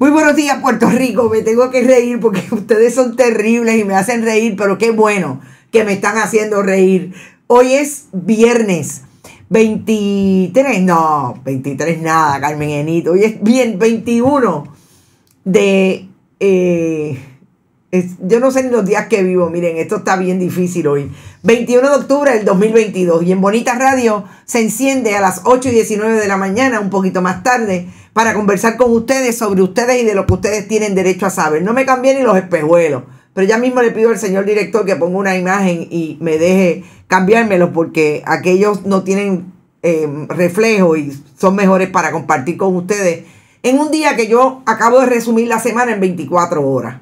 Muy buenos días, Puerto Rico. Me tengo que reír porque ustedes son terribles y me hacen reír, pero qué bueno que me están haciendo reír. Hoy es viernes 23, no, 23 nada, Carmen Enito. Hoy es bien 21 de eh, yo no sé ni los días que vivo, miren, esto está bien difícil hoy. 21 de octubre del 2022 y en Bonita Radio se enciende a las 8 y 19 de la mañana, un poquito más tarde, para conversar con ustedes sobre ustedes y de lo que ustedes tienen derecho a saber. No me cambié ni los espejuelos, pero ya mismo le pido al señor director que ponga una imagen y me deje cambiármelo porque aquellos no tienen eh, reflejo y son mejores para compartir con ustedes en un día que yo acabo de resumir la semana en 24 horas.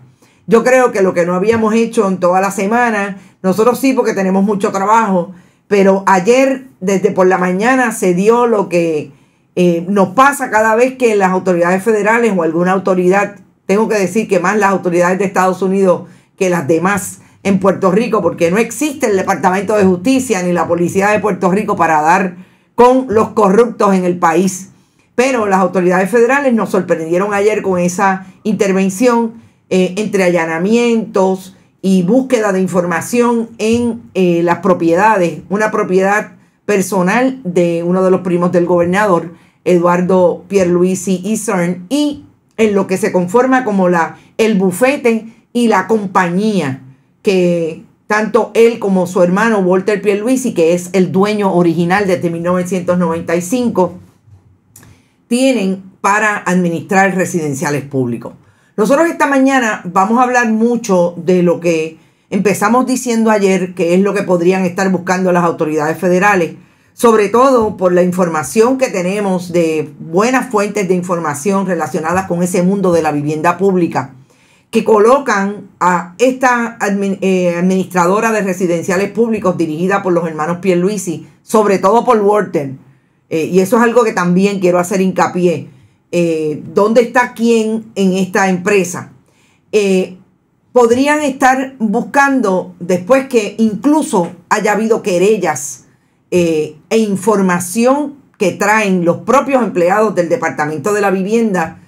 Yo creo que lo que no habíamos hecho en toda la semana, nosotros sí porque tenemos mucho trabajo, pero ayer desde por la mañana se dio lo que eh, nos pasa cada vez que las autoridades federales o alguna autoridad, tengo que decir que más las autoridades de Estados Unidos que las demás en Puerto Rico, porque no existe el Departamento de Justicia ni la Policía de Puerto Rico para dar con los corruptos en el país. Pero las autoridades federales nos sorprendieron ayer con esa intervención eh, entre allanamientos y búsqueda de información en eh, las propiedades, una propiedad personal de uno de los primos del gobernador, Eduardo Pierluisi CERN y en lo que se conforma como la, el bufete y la compañía que tanto él como su hermano Walter Pierluisi, que es el dueño original desde 1995, tienen para administrar residenciales públicos. Nosotros esta mañana vamos a hablar mucho de lo que empezamos diciendo ayer, que es lo que podrían estar buscando las autoridades federales, sobre todo por la información que tenemos de buenas fuentes de información relacionadas con ese mundo de la vivienda pública, que colocan a esta eh, administradora de residenciales públicos dirigida por los hermanos Pierluisi, sobre todo por Wharton. Eh, y eso es algo que también quiero hacer hincapié. Eh, dónde está quién en esta empresa. Eh, podrían estar buscando después que incluso haya habido querellas eh, e información que traen los propios empleados del Departamento de la Vivienda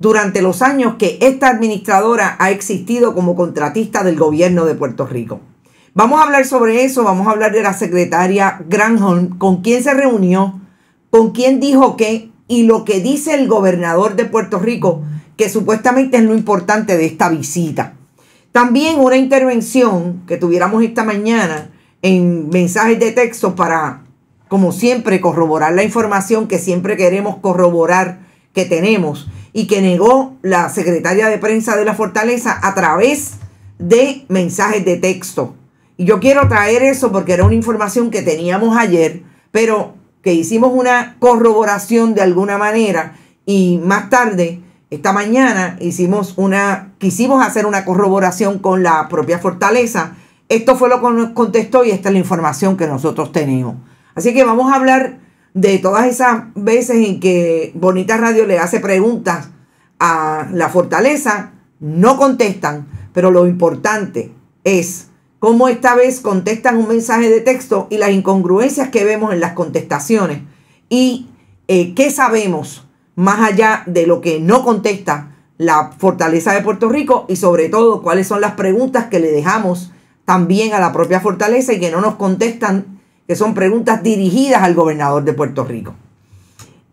durante los años que esta administradora ha existido como contratista del gobierno de Puerto Rico. Vamos a hablar sobre eso, vamos a hablar de la secretaria Granholm, con quien se reunió, con quien dijo que y lo que dice el gobernador de Puerto Rico, que supuestamente es lo importante de esta visita. También una intervención que tuviéramos esta mañana en mensajes de texto para, como siempre, corroborar la información que siempre queremos corroborar que tenemos y que negó la secretaria de prensa de la fortaleza a través de mensajes de texto. Y yo quiero traer eso porque era una información que teníamos ayer, pero que hicimos una corroboración de alguna manera y más tarde, esta mañana, hicimos una, quisimos hacer una corroboración con la propia fortaleza. Esto fue lo que nos contestó y esta es la información que nosotros tenemos. Así que vamos a hablar de todas esas veces en que Bonita Radio le hace preguntas a la fortaleza, no contestan, pero lo importante es cómo esta vez contestan un mensaje de texto y las incongruencias que vemos en las contestaciones y eh, qué sabemos más allá de lo que no contesta la fortaleza de Puerto Rico y sobre todo cuáles son las preguntas que le dejamos también a la propia fortaleza y que no nos contestan, que son preguntas dirigidas al gobernador de Puerto Rico.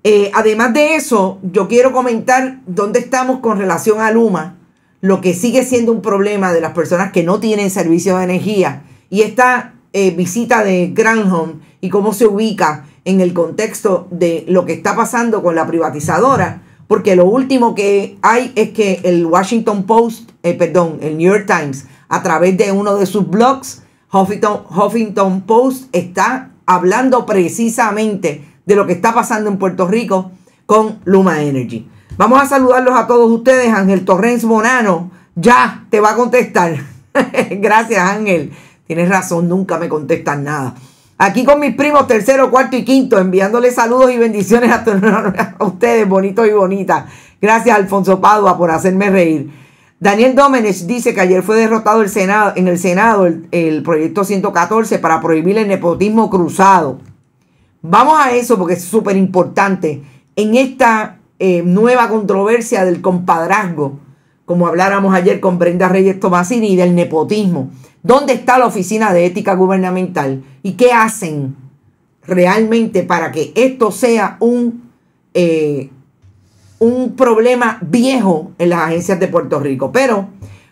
Eh, además de eso, yo quiero comentar dónde estamos con relación a Luma lo que sigue siendo un problema de las personas que no tienen servicios de energía y esta eh, visita de Granholm y cómo se ubica en el contexto de lo que está pasando con la privatizadora, porque lo último que hay es que el Washington Post, eh, perdón, el New York Times, a través de uno de sus blogs, Huffington Post, está hablando precisamente de lo que está pasando en Puerto Rico con Luma Energy. Vamos a saludarlos a todos ustedes. Ángel Torrens Monano. ya te va a contestar. Gracias Ángel. Tienes razón, nunca me contestan nada. Aquí con mis primos tercero, cuarto y quinto, enviándoles saludos y bendiciones a, todos ustedes, bonitos y bonitas. Gracias Alfonso Padua por hacerme reír. Daniel Domenech dice que ayer fue derrotado el Senado, en el Senado el, el proyecto 114 para prohibir el nepotismo cruzado. Vamos a eso porque es súper importante. En esta eh, nueva controversia del compadrazgo, como habláramos ayer con Brenda Reyes Tomasini, y del nepotismo. ¿Dónde está la Oficina de Ética Gubernamental? ¿Y qué hacen realmente para que esto sea un, eh, un problema viejo en las agencias de Puerto Rico? Pero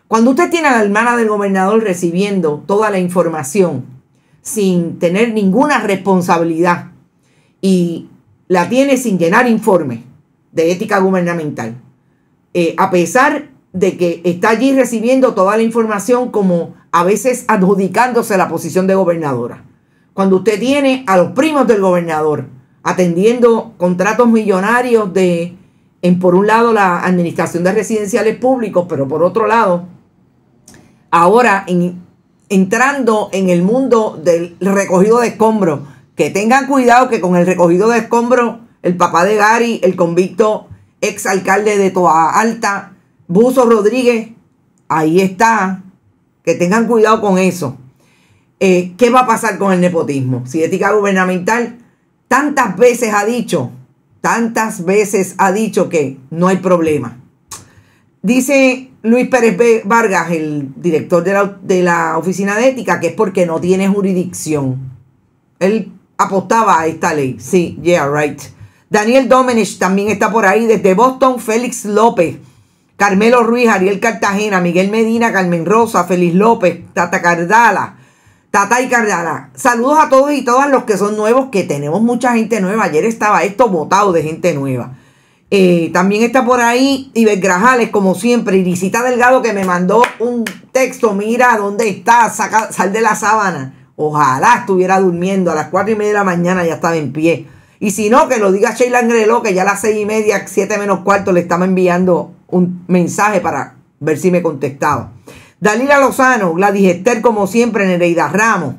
cuando usted tiene a la hermana del gobernador recibiendo toda la información sin tener ninguna responsabilidad y la tiene sin llenar informes, de ética gubernamental. Eh, a pesar de que está allí recibiendo toda la información como a veces adjudicándose la posición de gobernadora. Cuando usted tiene a los primos del gobernador atendiendo contratos millonarios de, en por un lado, la administración de residenciales públicos, pero por otro lado, ahora entrando en el mundo del recogido de escombros, que tengan cuidado que con el recogido de escombros el papá de Gary, el convicto exalcalde de Toa Alta, Buzo Rodríguez, ahí está. Que tengan cuidado con eso. Eh, ¿Qué va a pasar con el nepotismo? Si ética gubernamental tantas veces ha dicho, tantas veces ha dicho que no hay problema. Dice Luis Pérez Vargas, el director de la, de la Oficina de Ética, que es porque no tiene jurisdicción. Él apostaba a esta ley. Sí, yeah, right. Daniel Domenech también está por ahí. Desde Boston, Félix López. Carmelo Ruiz, Ariel Cartagena, Miguel Medina, Carmen Rosa, Félix López, Tata Cardala, Tata y Cardala. Saludos a todos y todas los que son nuevos, que tenemos mucha gente nueva. Ayer estaba esto botado de gente nueva. Eh, también está por ahí Iber Grajales, como siempre, Irisita Delgado, que me mandó un texto. Mira dónde está, sal de la sábana. Ojalá estuviera durmiendo a las cuatro y media de la mañana, ya estaba en pie. Y si no, que lo diga Sheila Angrelo, que ya a las seis y media, siete menos cuarto, le estaba enviando un mensaje para ver si me contestaba. Dalila Lozano, la digester como siempre, Nereida Ramos.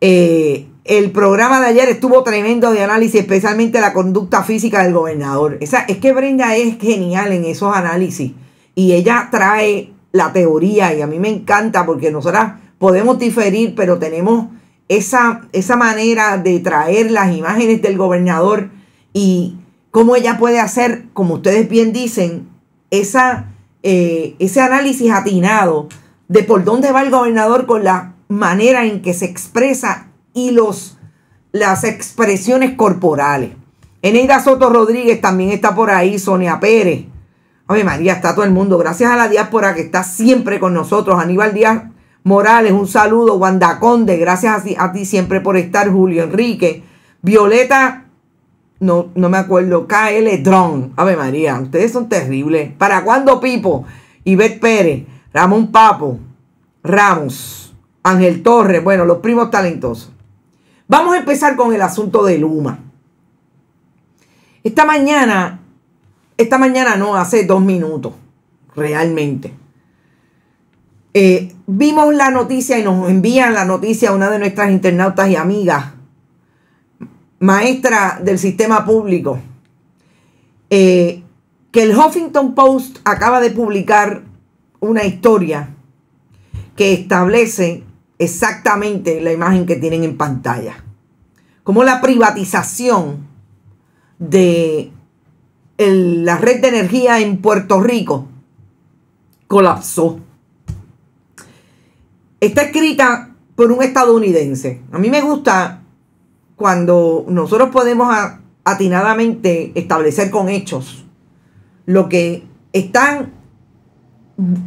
Eh, el programa de ayer estuvo tremendo de análisis, especialmente la conducta física del gobernador. Esa, es que Brenda es genial en esos análisis y ella trae la teoría y a mí me encanta porque nosotras podemos diferir, pero tenemos esa, esa manera de traer las imágenes del gobernador y cómo ella puede hacer, como ustedes bien dicen, esa, eh, ese análisis atinado de por dónde va el gobernador con la manera en que se expresa y los, las expresiones corporales. Eneida Soto Rodríguez también está por ahí, Sonia Pérez. Ave María, está todo el mundo. Gracias a la diáspora que está siempre con nosotros. Aníbal Díaz Morales, un saludo. Wanda Conde, gracias a ti, siempre por estar. Julio Enrique. Violeta, no, me acuerdo. KL Drone. Ave María, ustedes son terribles. ¿Para cuándo, Pipo? Ivette Pérez, Ramón Papo, Ramos, Ángel Torres. Bueno, los primos talentosos. Vamos a empezar con el asunto de Luma. Esta mañana, esta mañana no, hace dos minutos, realmente. Eh, vimos la noticia y nos envían la noticia a una de nuestras internautas y amigas, maestra del sistema público, eh, que el Huffington Post acaba de publicar una historia que establece exactamente la imagen que tienen en pantalla. Como la privatización de la red de energía en Puerto Rico colapsó está escrita por un estadounidense. A mí me gusta cuando nosotros podemos atinadamente establecer con hechos lo que están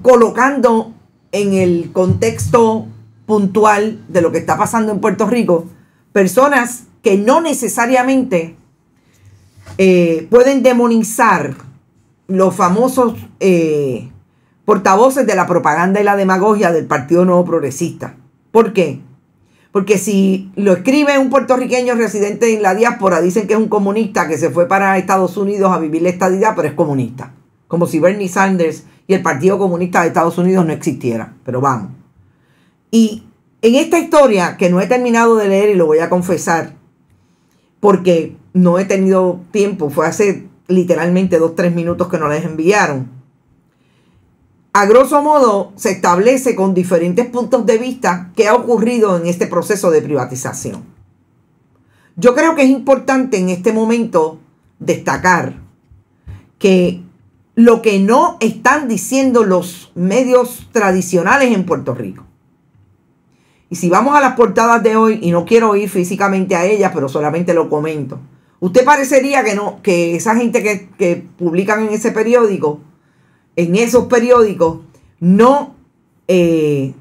colocando en el contexto puntual de lo que está pasando en Puerto Rico, personas que no necesariamente eh, pueden demonizar los famosos eh, portavoces de la propaganda y la demagogia del Partido Nuevo Progresista. ¿Por qué? Porque si lo escribe un puertorriqueño residente en la diáspora, dicen que es un comunista que se fue para Estados Unidos a vivir la estadidad, pero es comunista. Como si Bernie Sanders y el Partido Comunista de Estados Unidos no existiera. Pero vamos. Y en esta historia, que no he terminado de leer y lo voy a confesar, porque no he tenido tiempo, fue hace literalmente dos, tres minutos que no les enviaron a grosso modo se establece con diferentes puntos de vista qué ha ocurrido en este proceso de privatización. Yo creo que es importante en este momento destacar que lo que no están diciendo los medios tradicionales en Puerto Rico. Y si vamos a las portadas de hoy, y no quiero ir físicamente a ellas, pero solamente lo comento. Usted parecería que no, que esa gente que, que publican en ese periódico en esos periódicos no, eh,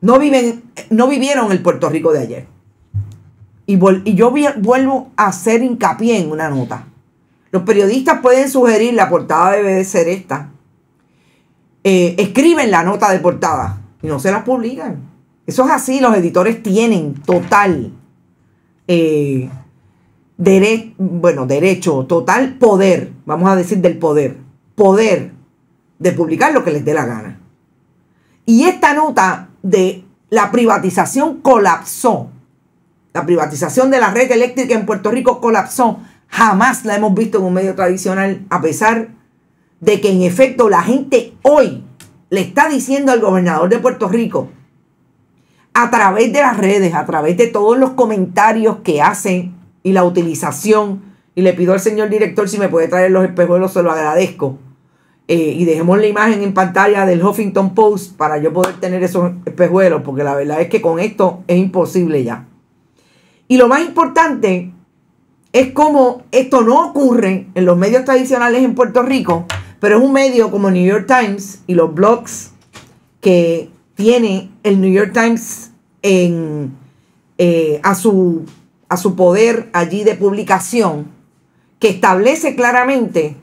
no, viven, no vivieron el Puerto Rico de ayer. Y, yo vuelvo a hacer hincapié en una nota. Los periodistas pueden sugerir la portada debe de ser esta. Eh, escriben la nota de portada y no se las publican. Eso es así, los editores tienen total eh, derecho bueno, derecho, total poder, vamos a decir del poder, poder de publicar lo que les dé la gana. Y esta nota de la privatización colapsó. La privatización de la red eléctrica en Puerto Rico colapsó. Jamás la hemos visto en un medio tradicional, a pesar de que en efecto la gente hoy le está diciendo al gobernador de Puerto Rico, a través de las redes, a través de todos los comentarios que hacen y la utilización, y le pido al señor director si me puede traer los espejuelos, se lo agradezco eh, y dejemos la imagen en pantalla del Huffington Post para yo poder tener esos espejuelos, porque la verdad es que con esto es imposible ya. Y lo más importante es cómo esto no ocurre en los medios tradicionales en Puerto Rico, pero es un medio como New York Times y los blogs que tiene el New York Times en, eh, a, su, a su poder allí de publicación, que establece claramente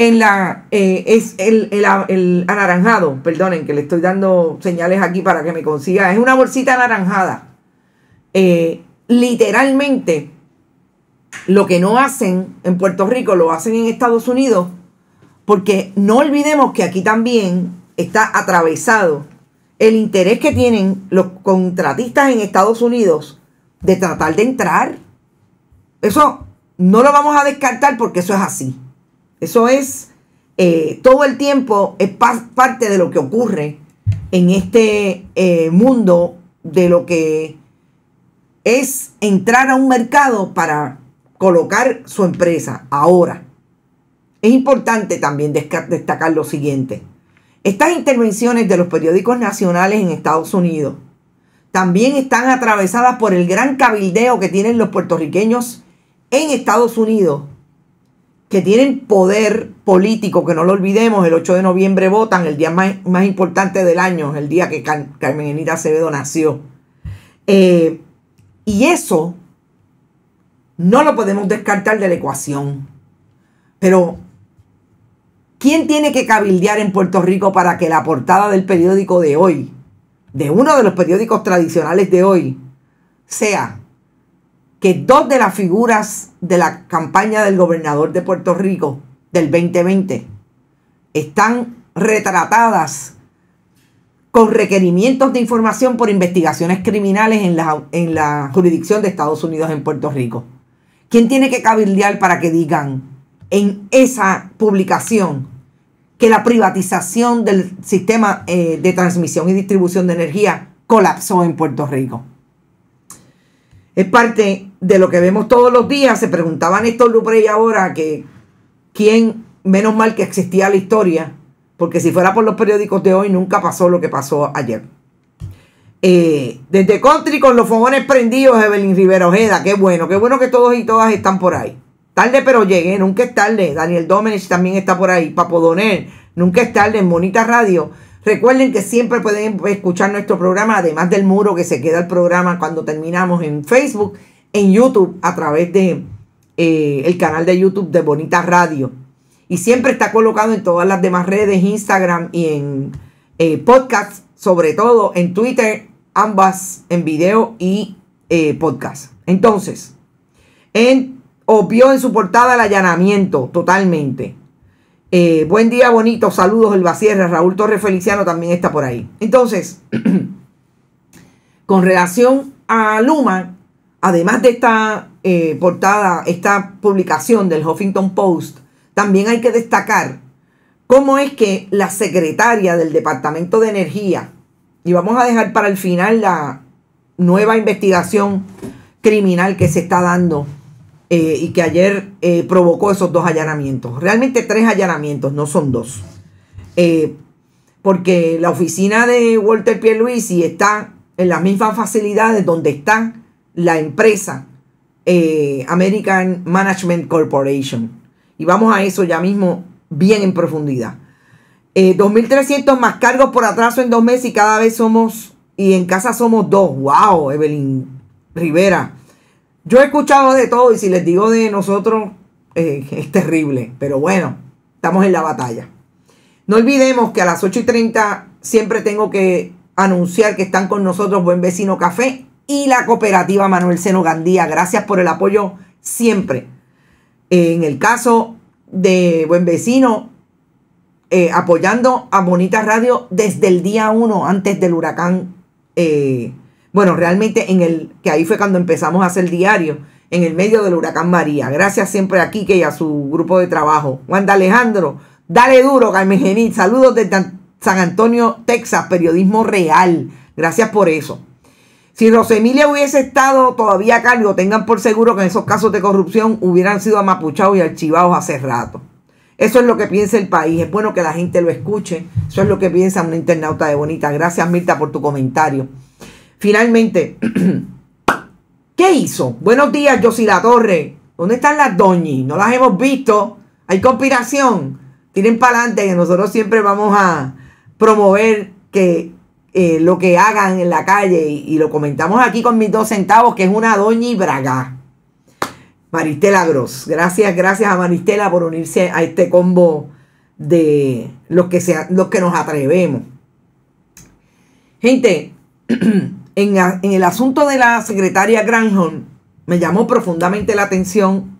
en la eh, es el, el, el, anaranjado, perdonen que le estoy dando señales aquí para que me consiga, es una bolsita anaranjada. Eh, literalmente, lo que no hacen en Puerto Rico lo hacen en Estados Unidos, porque no olvidemos que aquí también está atravesado el interés que tienen los contratistas en Estados Unidos de tratar de entrar. Eso no lo vamos a descartar porque eso es así. Eso es eh, todo el tiempo, es parte de lo que ocurre en este eh, mundo de lo que es entrar a un mercado para colocar su empresa. Ahora, es importante también destacar lo siguiente. Estas intervenciones de los periódicos nacionales en Estados Unidos también están atravesadas por el gran cabildeo que tienen los puertorriqueños en Estados Unidos que tienen poder político, que no lo olvidemos, el 8 de noviembre votan, el día más, importante del año, el día que Carmen Enita Acevedo nació. Eh, y eso no lo podemos descartar de la ecuación. Pero, ¿quién tiene que cabildear en Puerto Rico para que la portada del periódico de hoy, de uno de los periódicos tradicionales de hoy, sea que dos de las figuras de la campaña del gobernador de Puerto Rico del 2020 están retratadas con requerimientos de información por investigaciones criminales en la, jurisdicción de Estados Unidos en Puerto Rico. ¿Quién tiene que cabildear para que digan en esa publicación que la privatización del sistema eh, de transmisión y distribución de energía colapsó en Puerto Rico? Es parte de lo que vemos todos los días. Se preguntaban estos y ahora que quién, menos mal que existía la historia, porque si fuera por los periódicos de hoy nunca pasó lo que pasó ayer. Eh, desde Country con los fogones prendidos, Evelyn Rivera Ojeda, qué bueno, qué bueno que todos y todas están por ahí. Tarde pero llegué, nunca es tarde. Daniel Domenech también está por ahí. Papo Donel, nunca es tarde en Bonita Radio. Recuerden que siempre pueden escuchar nuestro programa, además del muro que se queda el programa cuando terminamos en Facebook, en YouTube, a través de eh, el canal de YouTube de Bonita Radio. Y siempre está colocado en todas las demás redes, Instagram y en eh, podcast, sobre todo en Twitter, ambas en video y eh, podcast. Entonces, en, obvio en su portada el allanamiento totalmente. Eh, buen día, bonito. Saludos, El Sierra. Raúl Torre Feliciano también está por ahí. Entonces, con relación a Luma, además de esta eh, portada, esta publicación del Huffington Post, también hay que destacar cómo es que la secretaria del Departamento de Energía, y vamos a dejar para el final la nueva investigación criminal que se está dando eh, y que ayer eh, provocó esos dos allanamientos. Realmente tres allanamientos, no son dos. Eh, porque la oficina de Walter Pierluisi está en las mismas facilidades donde está la empresa American Management Corporation. Y vamos a eso ya mismo bien en profundidad. 2.300 más cargos por atraso en dos meses y cada vez somos, y en casa somos dos. ¡Wow, Evelyn Rivera! Yo he escuchado de todo y si les digo de nosotros eh, es terrible, pero bueno, estamos en la batalla. No olvidemos que a las 8 y 30 siempre tengo que anunciar que están con nosotros Buen Vecino Café y la cooperativa Manuel Seno Gandía. Gracias por el apoyo siempre. En el caso de Buen Vecino, eh, apoyando a Bonita Radio desde el día 1, antes del huracán eh, bueno, realmente en el que ahí fue cuando empezamos a hacer diario, en el medio del huracán María. Gracias siempre a Kike y a su grupo de trabajo. Wanda Alejandro, dale duro, Carmen Genit. Saludos de San Antonio, Texas, periodismo real. Gracias por eso. Si Rosemilia hubiese estado todavía a cargo, tengan por seguro que en esos casos de corrupción hubieran sido amapuchados y archivados hace rato. Eso es lo que piensa el país. Es bueno que la gente lo escuche. Eso es lo que piensa un internauta de Bonita. Gracias, Mirta, por tu comentario. Finalmente, ¿qué hizo? Buenos días, la Torre. ¿Dónde están las doñis? No las hemos visto. Hay conspiración. Tienen para adelante que nosotros siempre vamos a promover que eh, lo que hagan en la calle y, lo comentamos aquí con mis dos centavos, que es una doña y braga. Maristela Gross. Gracias, gracias a Maristela por unirse a este combo de los que, sea, los que nos atrevemos. Gente, en, el asunto de la secretaria Granholm me llamó profundamente la atención.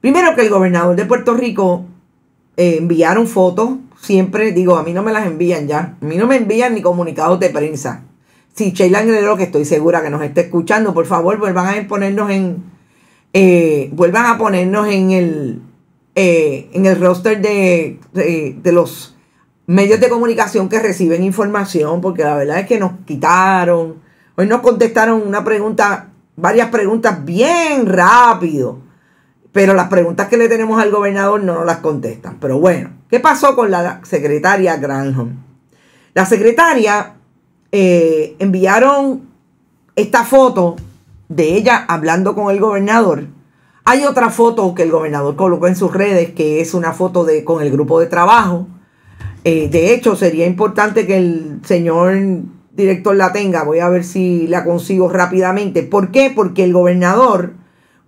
Primero que el gobernador de Puerto Rico eh, enviaron fotos, siempre digo, a mí no me las envían ya, a mí no me envían ni comunicados de prensa. Si Sheila Angredo, que estoy segura que nos está escuchando, por favor vuelvan a ponernos en, eh, vuelvan a ponernos en el, eh, en el roster de, de, los medios de comunicación que reciben información, porque la verdad es que nos quitaron, Hoy nos contestaron una pregunta, varias preguntas bien rápido. Pero las preguntas que le tenemos al gobernador no nos las contestan. Pero bueno, ¿qué pasó con la secretaria Granholm? La secretaria eh, enviaron esta foto de ella hablando con el gobernador. Hay otra foto que el gobernador colocó en sus redes, que es una foto de, con el grupo de trabajo. Eh, de hecho, sería importante que el señor director la tenga. Voy a ver si la consigo rápidamente. ¿Por qué? Porque el gobernador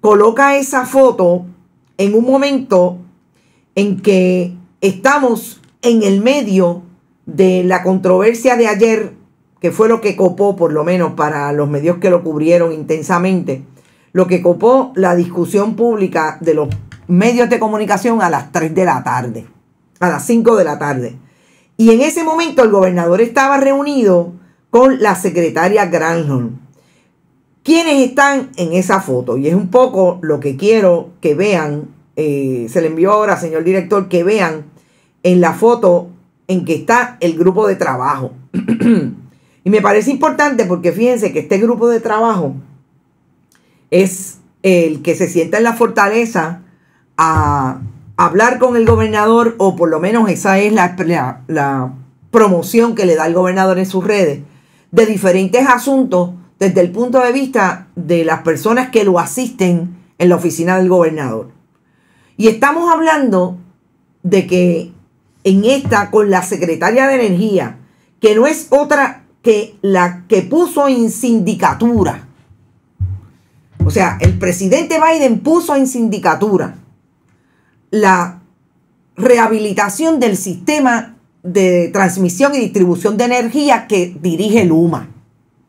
coloca esa foto en un momento en que estamos en el medio de la controversia de ayer, que fue lo que copó, por lo menos para los medios que lo cubrieron intensamente, lo que copó la discusión pública de los medios de comunicación a las 3 de la tarde, a las 5 de la tarde. Y en ese momento el gobernador estaba reunido con la secretaria Granholm. Quienes están en esa foto? Y es un poco lo que quiero que vean, eh, se le envió ahora, señor director, que vean en la foto en que está el grupo de trabajo. y me parece importante porque fíjense que este grupo de trabajo es el que se sienta en la fortaleza a hablar con el gobernador, o por lo menos esa es la, la promoción que le da el gobernador en sus redes, de diferentes asuntos desde el punto de vista de las personas que lo asisten en la oficina del gobernador. Y estamos hablando de que en esta con la secretaria de Energía, que no es otra que la que puso en sindicatura. O sea, el presidente Biden puso en sindicatura la rehabilitación del sistema de transmisión y distribución de energía que dirige Luma,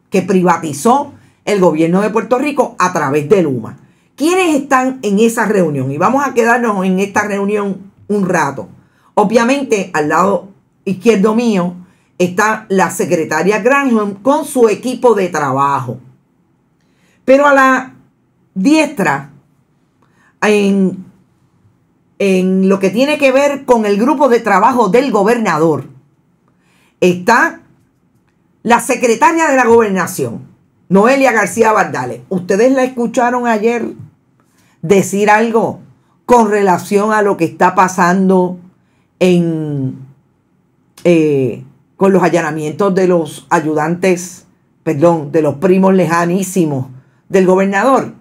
que privatizó el gobierno de Puerto Rico a través de Luma. ¿Quiénes están en esa reunión? Y vamos a quedarnos en esta reunión un rato. Obviamente, al lado izquierdo mío está la secretaria Granholm con su equipo de trabajo. Pero a la diestra, en en lo que tiene que ver con el grupo de trabajo del gobernador, está la secretaria de la gobernación, Noelia García Bardales. Ustedes la escucharon ayer decir algo con relación a lo que está pasando en, eh, con los allanamientos de los ayudantes, perdón, de los primos lejanísimos del gobernador.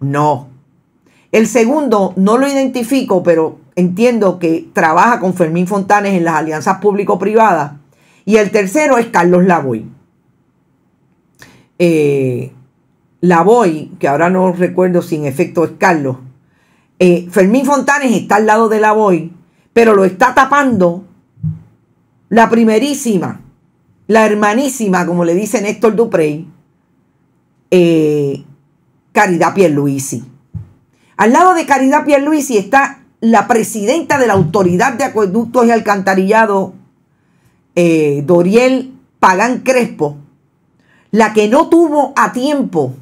No, el segundo no lo identifico, pero entiendo que trabaja con Fermín Fontanes en las alianzas público-privadas. Y el tercero es Carlos Lavoy. Eh, Lavoy, que ahora no recuerdo si en efecto es Carlos. Eh, Fermín Fontanes está al lado de Lavoy, pero lo está tapando la primerísima, la hermanísima, como le dice Néstor Duprey, eh, Caridad Pierluisi. Al lado de Caridad Pierluisi está la presidenta de la Autoridad de Acueductos y Alcantarillado, eh, Doriel Pagán Crespo, la que no tuvo a tiempo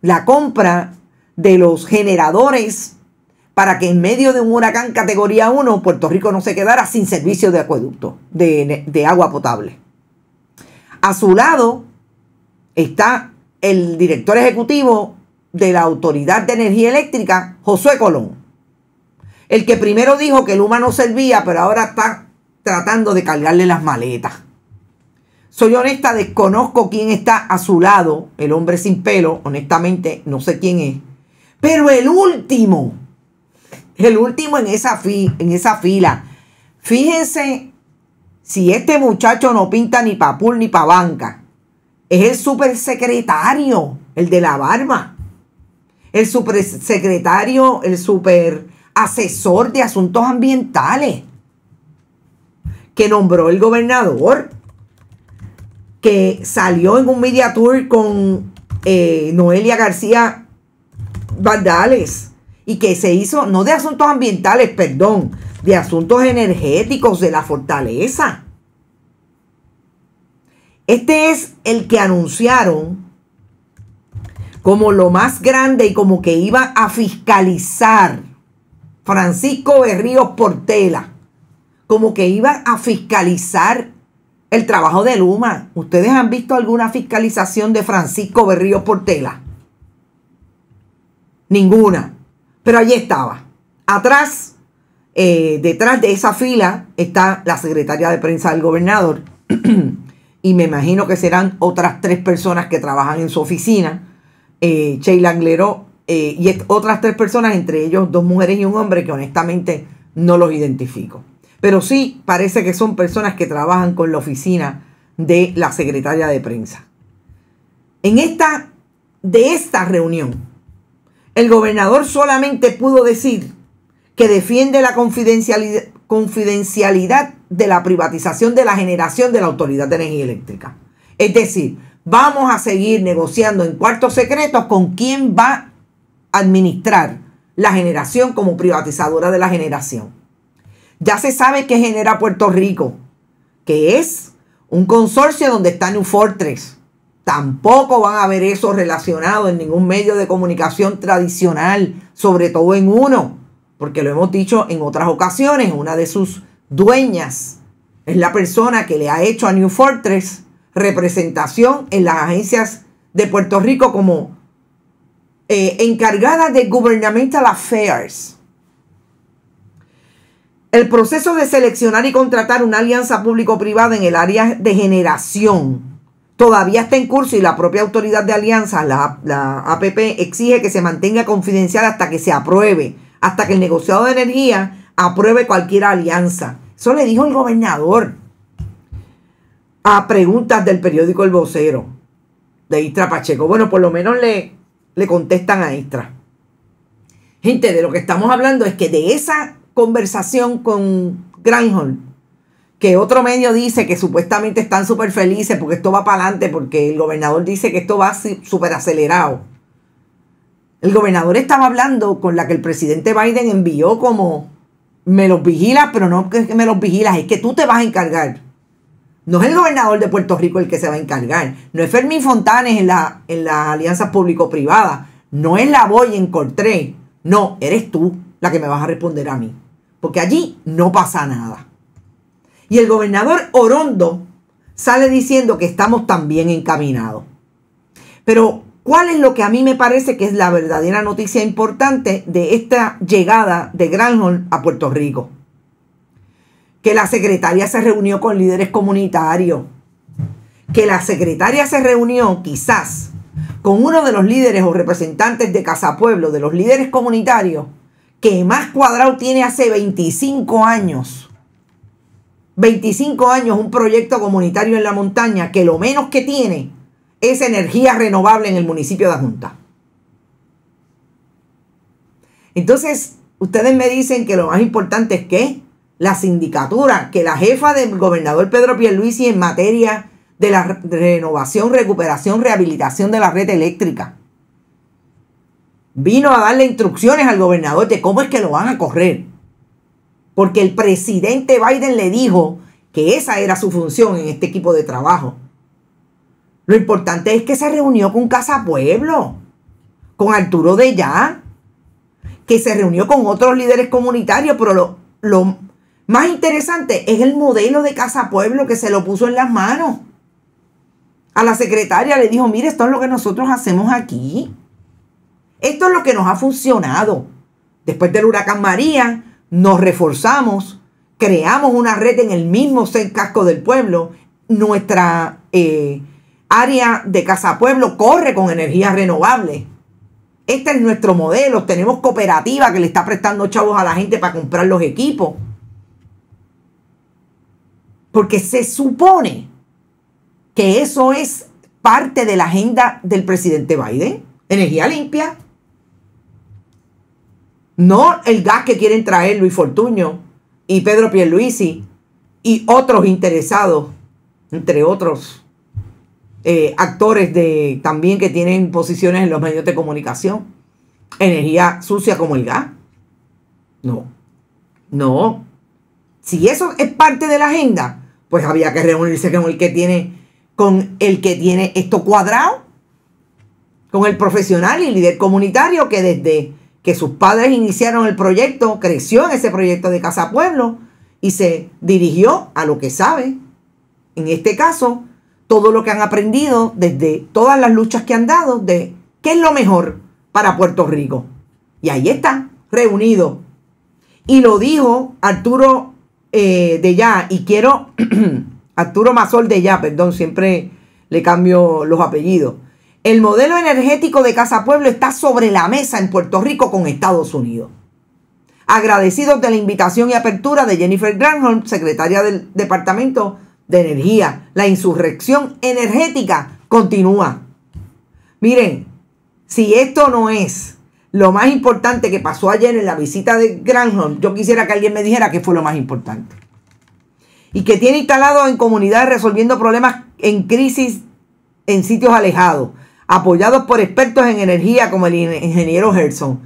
la compra de los generadores para que en medio de un huracán categoría 1 Puerto Rico no se quedara sin servicio de acueducto, de agua potable. A su lado está el director ejecutivo de la Autoridad de Energía Eléctrica, Josué Colón. El que primero dijo que el humano servía, pero ahora está tratando de cargarle las maletas. Soy honesta, desconozco quién está a su lado, el hombre sin pelo, honestamente no sé quién es. Pero el último, el último en esa, en esa fila. Fíjense si este muchacho no pinta ni pa' ni pa' banca. Es el supersecretario, el de la barba el supersecretario, el super asesor de asuntos ambientales que nombró el gobernador, que salió en un media tour con eh, Noelia García Vandales y que se hizo, no de asuntos ambientales, perdón, de asuntos energéticos de la fortaleza. Este es el que anunciaron como lo más grande y como que iba a fiscalizar Francisco Berrío Portela, como que iba a fiscalizar el trabajo de Luma. ¿Ustedes han visto alguna fiscalización de Francisco Berrío Portela? Ninguna. Pero allí estaba. Atrás, eh, detrás de esa fila, está la secretaria de prensa del gobernador. y me imagino que serán otras tres personas que trabajan en su oficina eh, Sheila Anglero eh, y otras tres personas, entre ellos dos mujeres y un hombre que honestamente no los identifico. Pero sí parece que son personas que trabajan con la oficina de la secretaria de prensa. En esta, de esta reunión, el gobernador solamente pudo decir que defiende la confidencialidad de la privatización de la generación de la Autoridad de Energía Eléctrica. Es decir, vamos a seguir negociando en cuartos secretos con quién va a administrar la generación como privatizadora de la generación. Ya se sabe que genera Puerto Rico, que es un consorcio donde está New Fortress. Tampoco van a ver eso relacionado en ningún medio de comunicación tradicional, sobre todo en uno, porque lo hemos dicho en otras ocasiones, una de sus dueñas es la persona que le ha hecho a New Fortress representación en las agencias de Puerto Rico como eh, encargada de Governmental Affairs. El proceso de seleccionar y contratar una alianza público-privada en el área de generación todavía está en curso y la propia autoridad de alianza la, la APP, exige que se mantenga confidencial hasta que se apruebe, hasta que el negociado de energía apruebe cualquier alianza. Eso le dijo el gobernador a preguntas del periódico El Vocero de Istra Pacheco. Bueno, por lo menos le, le contestan a Istra. Gente, de lo que estamos hablando es que de esa conversación con Granholm, que otro medio dice que supuestamente están súper felices porque esto va para adelante, porque el gobernador dice que esto va súper acelerado. El gobernador estaba hablando con la que el presidente Biden envió como, me los vigila pero no que me los vigilas, es que tú te vas a encargar no es el gobernador de Puerto Rico el que se va a encargar. No es Fermín Fontanes en, la, en las alianzas público-privadas. No es la Boy en Coltré. No, eres tú la que me vas a responder a mí. Porque allí no pasa nada. Y el gobernador Orondo sale diciendo que estamos también encaminados. Pero, ¿cuál es lo que a mí me parece que es la verdadera noticia importante de esta llegada de Granholm a Puerto Rico? que la secretaria se reunió con líderes comunitarios, que la secretaria se reunió quizás con uno de los líderes o representantes de Casa Pueblo, de los líderes comunitarios, que más cuadrado tiene hace 25 años. 25 años un proyecto comunitario en la montaña que lo menos que tiene es energía renovable en el municipio de Junta. Entonces, ustedes me dicen que lo más importante es que la sindicatura, que la jefa del gobernador Pedro Pierluisi en materia de la renovación, recuperación, rehabilitación de la red eléctrica. Vino a darle instrucciones al gobernador de cómo es que lo van a correr. Porque el presidente Biden le dijo que esa era su función en este equipo de trabajo. Lo importante es que se reunió con Casa Pueblo, con Arturo de Ya, que se reunió con otros líderes comunitarios, pero lo más interesante es el modelo de Casa Pueblo que se lo puso en las manos. A la secretaria le dijo, mire, esto es lo que nosotros hacemos aquí. Esto es lo que nos ha funcionado. Después del huracán María, nos reforzamos, creamos una red en el mismo casco del pueblo. Nuestra eh, área de Casa Pueblo corre con energías renovables. Este es nuestro modelo. Tenemos cooperativa que le está prestando chavos a la gente para comprar los equipos. Porque se supone que eso es parte de la agenda del presidente Biden. Energía limpia. No el gas que quieren traer Luis Fortuño y Pedro Pierluisi y otros interesados, entre otros eh, actores de, también que tienen posiciones en los medios de comunicación. Energía sucia como el gas. No, no. Si eso es parte de la agenda, pues había que reunirse con el que tiene, con el que tiene esto cuadrado, con el profesional y líder comunitario que desde que sus padres iniciaron el proyecto, creció en ese proyecto de Casa Pueblo y se dirigió a lo que sabe. En este caso, todo lo que han aprendido desde todas las luchas que han dado de qué es lo mejor para Puerto Rico. Y ahí está, reunido. Y lo dijo Arturo eh, de ya y quiero, Arturo Mazol de ya, perdón, siempre le cambio los apellidos. El modelo energético de Casa Pueblo está sobre la mesa en Puerto Rico con Estados Unidos. Agradecidos de la invitación y apertura de Jennifer Granholm, secretaria del Departamento de Energía. La insurrección energética continúa. Miren, si esto no es lo más importante que pasó ayer en la visita de Granholm, yo quisiera que alguien me dijera qué fue lo más importante. Y que tiene instalado en comunidades resolviendo problemas en crisis en sitios alejados, apoyados por expertos en energía como el ingeniero Gerson.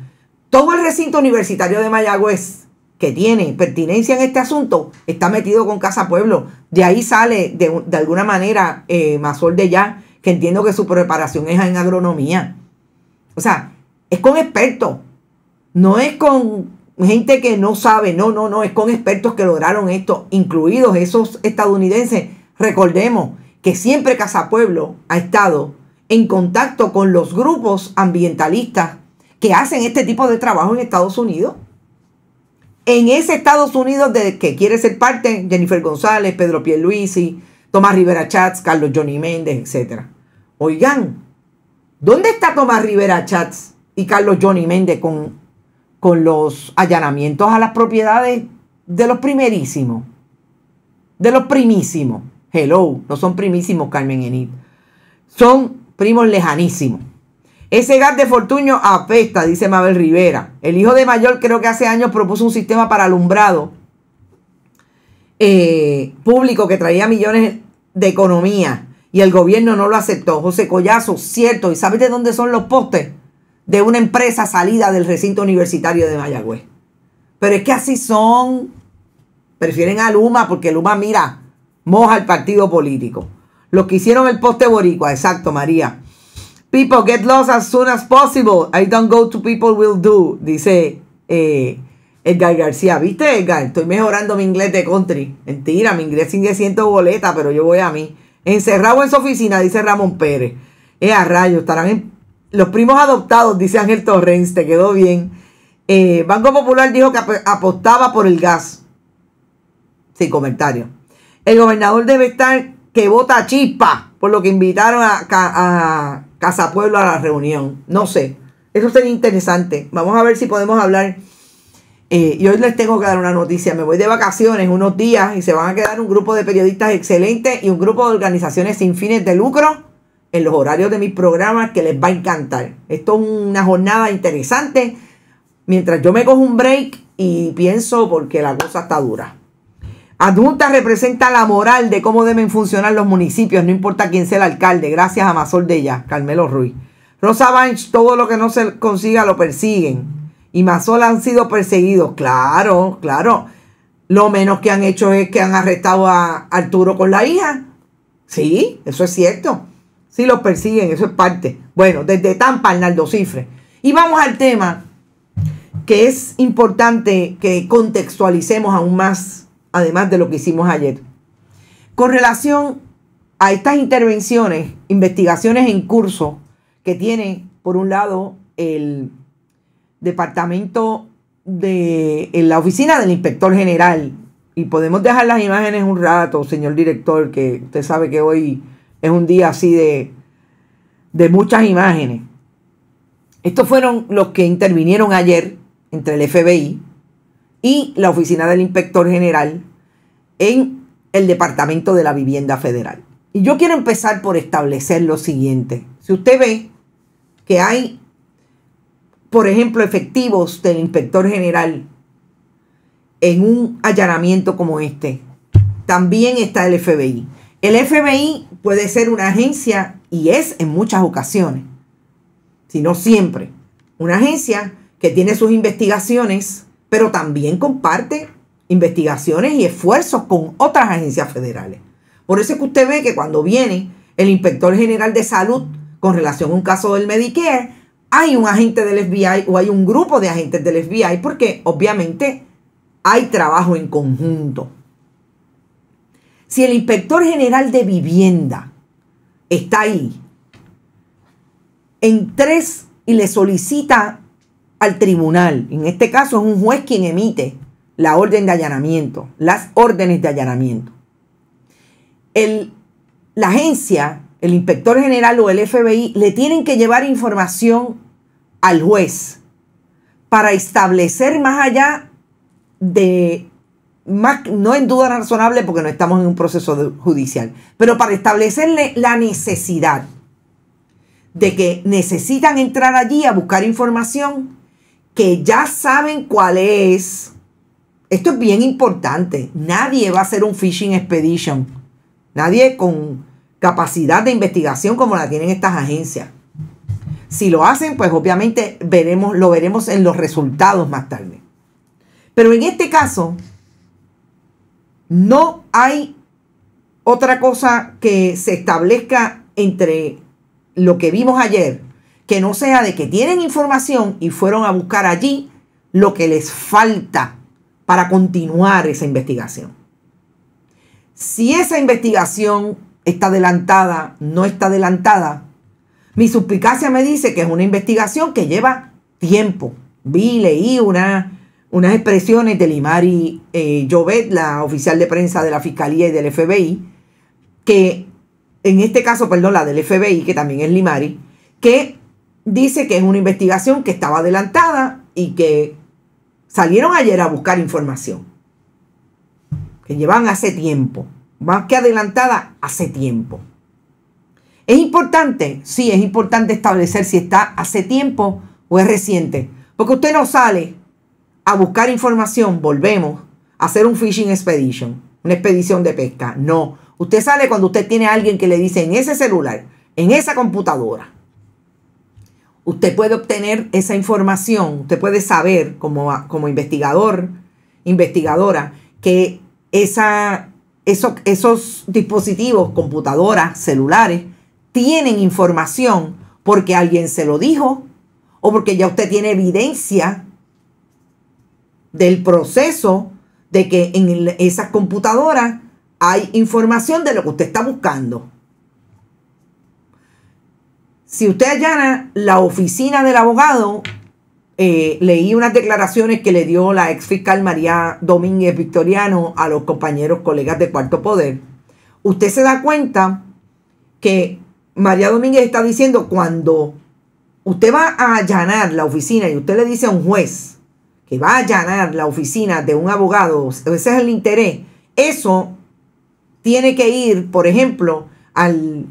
Todo el recinto universitario de Mayagüez que tiene pertinencia en este asunto está metido con Casa Pueblo. De ahí sale de, alguna manera eh, Mazor de Ya, que entiendo que su preparación es en agronomía. O sea, es con expertos. No es con gente que no sabe. No, no, no. Es con expertos que lograron esto, incluidos esos estadounidenses. Recordemos que siempre Casa Pueblo ha estado en contacto con los grupos ambientalistas que hacen este tipo de trabajo en Estados Unidos. En ese Estados Unidos de que quiere ser parte Jennifer González, Pedro Pierluisi, Tomás Rivera Chats, Carlos Johnny Méndez, etc. Oigan, ¿dónde está Tomás Rivera Chats? y Carlos Johnny Méndez con, los allanamientos a las propiedades de los primerísimos. De los primísimos. Hello, no son primísimos, Carmen Enid. Son primos lejanísimos. Ese gas de Fortuño apesta, dice Mabel Rivera. El hijo de mayor creo que hace años propuso un sistema para alumbrado eh, público que traía millones de economía y el gobierno no lo aceptó. José Collazo, cierto. ¿Y sabes de dónde son los postes? de una empresa salida del recinto universitario de Mayagüez. Pero es que así son. Prefieren a Luma porque Luma, mira, moja el partido político. Los que hicieron el poste boricua, exacto, María. People get lost as soon as possible. I don't go to people will do, dice eh, Edgar García. ¿Viste, Edgar? Estoy mejorando mi inglés de country. Mentira, mi inglés sin 100 boleta, pero yo voy a mí. Encerrado en su oficina, dice Ramón Pérez. Eh, a rayo! estarán en los primos adoptados, dice Ángel Torrens, te quedó bien. Eh, Banco Popular dijo que apostaba por el gas. Sin comentario. El gobernador debe estar que vota chispa, por lo que invitaron a, casapueblo a Casa Pueblo a la reunión. No sé. Eso sería interesante. Vamos a ver si podemos hablar. Eh, y hoy les tengo que dar una noticia. Me voy de vacaciones unos días y se van a quedar un grupo de periodistas excelentes y un grupo de organizaciones sin fines de lucro en los horarios de mi programa que les va a encantar. Esto es una jornada interesante. Mientras yo me cojo un break y pienso porque la cosa está dura. Adunta representa la moral de cómo deben funcionar los municipios, no importa quién sea el alcalde. Gracias a Mazor de ella, Carmelo Ruiz. Rosa Banch, todo lo que no se consiga lo persiguen. Y Mazol han sido perseguidos. Claro, claro. Lo menos que han hecho es que han arrestado a Arturo con la hija. Sí, eso es cierto. Si los persiguen, eso es parte. Bueno, desde Tampa Arnaldo Cifre. Y vamos al tema que es importante que contextualicemos aún más, además de lo que hicimos ayer. Con relación a estas intervenciones, investigaciones en curso que tiene, por un lado, el departamento de la oficina del inspector general. Y podemos dejar las imágenes un rato, señor director, que usted sabe que hoy es un día así de, de muchas imágenes. Estos fueron los que intervinieron ayer entre el FBI y la oficina del inspector general en el Departamento de la Vivienda Federal. Y yo quiero empezar por establecer lo siguiente. Si usted ve que hay, por ejemplo, efectivos del inspector general en un allanamiento como este, también está el FBI. El FBI puede ser una agencia y es en muchas ocasiones, si no siempre, una agencia que tiene sus investigaciones, pero también comparte investigaciones y esfuerzos con otras agencias federales. Por eso es que usted ve que cuando viene el inspector general de salud con relación a un caso del Medicare, hay un agente del FBI o hay un grupo de agentes del FBI porque obviamente hay trabajo en conjunto. Si el inspector general de vivienda está ahí en tres y le solicita al tribunal, en este caso es un juez quien emite la orden de allanamiento, las órdenes de allanamiento. la agencia, el inspector general o el FBI, le tienen que llevar información al juez para establecer más allá de no en duda razonable porque no estamos en un proceso judicial, pero para establecerle la necesidad de que necesitan entrar allí a buscar información que ya saben cuál es. Esto es bien importante. Nadie va a hacer un phishing expedition. Nadie con capacidad de investigación como la tienen estas agencias. Si lo hacen, pues obviamente veremos, lo veremos en los resultados más tarde. Pero en este caso, no hay otra cosa que se establezca entre lo que vimos ayer, que no sea de que tienen información y fueron a buscar allí lo que les falta para continuar esa investigación. Si esa investigación está adelantada, no está adelantada, mi suspicacia me dice que es una investigación que lleva tiempo. Vi, leí una unas expresiones de Limari eh, Jovet, la oficial de prensa de la Fiscalía y del FBI, que en este caso, perdón, la del FBI, que también es Limari, que dice que es una investigación que estaba adelantada y que salieron ayer a buscar información, que llevan hace tiempo, más que adelantada, hace tiempo. ¿Es importante? Sí, es importante establecer si está hace tiempo o es reciente, porque usted no sale a buscar información, volvemos a hacer un fishing expedition, una expedición de pesca. No, usted sale cuando usted tiene a alguien que le dice en ese celular, en esa computadora. Usted puede obtener esa información, usted puede saber como, investigador, investigadora, que esa, esos dispositivos, computadoras, celulares, tienen información porque alguien se lo dijo o porque ya usted tiene evidencia del proceso de que en esas computadoras hay información de lo que usted está buscando. Si usted allana la oficina del abogado, eh, leí unas declaraciones que le dio la ex fiscal María Domínguez Victoriano a los compañeros colegas de Cuarto Poder. Usted se da cuenta que María Domínguez está diciendo cuando usted va a allanar la oficina y usted le dice a un juez, que va a allanar la oficina de un abogado, ese es el interés, eso tiene que ir, por ejemplo, al,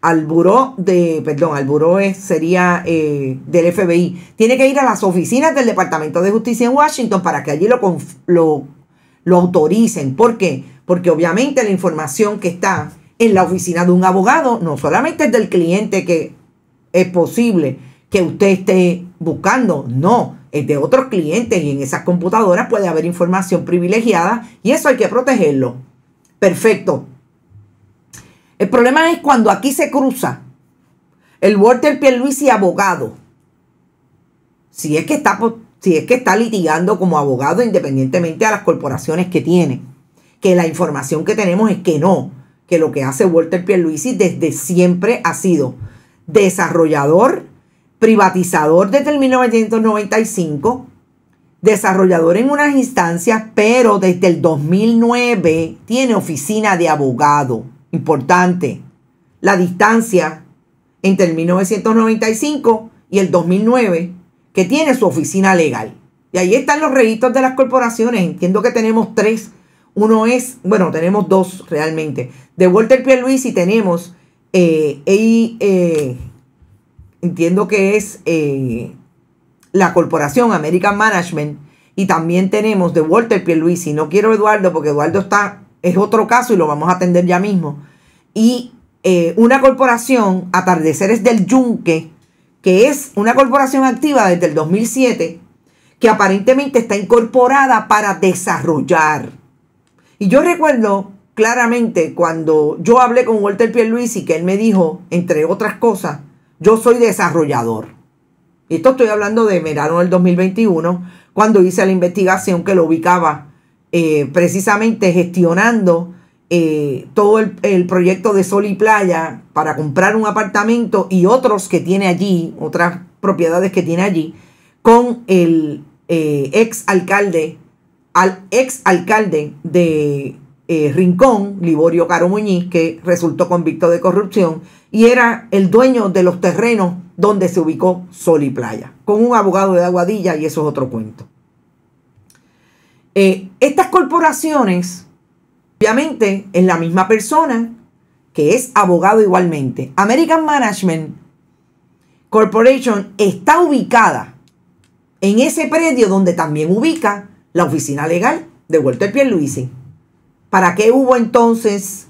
al buró de, perdón, al buró es, sería eh, del FBI, tiene que ir a las oficinas del Departamento de Justicia en Washington para que allí lo, lo, lo autoricen. ¿Por qué? Porque obviamente la información que está en la oficina de un abogado no solamente es del cliente que es posible que usted esté buscando, no, eh, de otros clientes y en esas computadoras puede haber información privilegiada y eso hay que protegerlo. Perfecto. El problema es cuando aquí se cruza el Walter Pierluisi abogado. Si es que está, si es que está litigando como abogado independientemente a las corporaciones que tiene. Que la información que tenemos es que no. Que lo que hace Walter Pierluisi desde siempre ha sido desarrollador privatizador desde el 1995, desarrollador en unas instancias, pero desde el 2009 tiene oficina de abogado. Importante. La distancia entre el 1995 y el 2009 que tiene su oficina legal. Y ahí están los registros de las corporaciones. Entiendo que tenemos tres. Uno es, bueno, tenemos dos realmente. De Walter y tenemos eh, e eh, entiendo que es eh, la corporación American Management, y también tenemos de Walter Pierluisi, no quiero Eduardo porque Eduardo está, es otro caso y lo vamos a atender ya mismo, y eh, una corporación, Atardeceres del Yunque, que es una corporación activa desde el 2007, que aparentemente está incorporada para desarrollar. Y yo recuerdo claramente cuando yo hablé con Walter Pierluisi, que él me dijo, entre otras cosas, yo soy desarrollador. Y esto estoy hablando de verano del 2021, cuando hice la investigación que lo ubicaba eh, precisamente gestionando eh, todo el, proyecto de Sol y Playa para comprar un apartamento y otros que tiene allí, otras propiedades que tiene allí, con el eh, ex alcalde, al ex alcalde de eh, Rincón, Liborio Caro Muñiz, que resultó convicto de corrupción y era el dueño de los terrenos donde se ubicó Sol y Playa, con un abogado de Aguadilla y eso es otro cuento. Eh, estas corporaciones, obviamente, es la misma persona que es abogado igualmente. American Management Corporation está ubicada en ese predio donde también ubica la oficina legal de Walter Pierluisi. ¿Para qué hubo entonces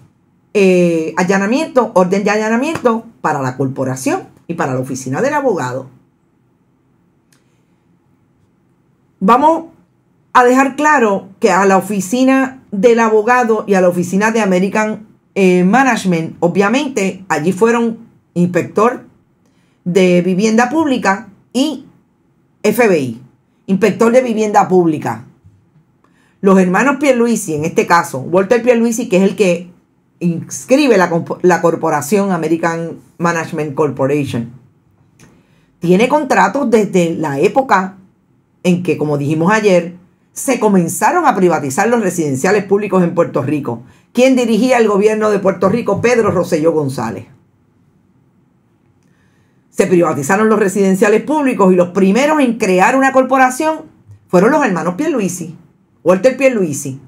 eh, allanamiento, orden de allanamiento para la corporación y para la oficina del abogado? Vamos a dejar claro que a la oficina del abogado y a la oficina de American eh, Management, obviamente, allí fueron inspector de vivienda pública y FBI, inspector de vivienda pública, los hermanos Pierluisi, en este caso, Walter Pierluisi, que es el que inscribe la, corporación American Management Corporation, tiene contratos desde la época en que, como dijimos ayer, se comenzaron a privatizar los residenciales públicos en Puerto Rico. ¿Quién dirigía el gobierno de Puerto Rico? Pedro Rosselló González. Se privatizaron los residenciales públicos y los primeros en crear una corporación fueron los hermanos Pierluisi. Walter Pierluisi.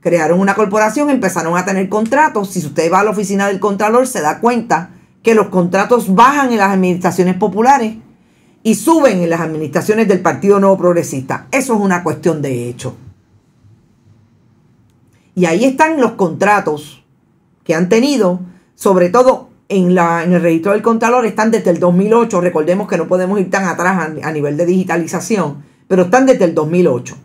Crearon una corporación, empezaron a tener contratos. Si usted va a la oficina del Contralor, se da cuenta que los contratos bajan en las administraciones populares y suben en las administraciones del Partido Nuevo Progresista. Eso es una cuestión de hecho. Y ahí están los contratos que han tenido, sobre todo en, el registro del Contralor, están desde el 2008. Recordemos que no podemos ir tan atrás a nivel de digitalización, pero están desde el 2008.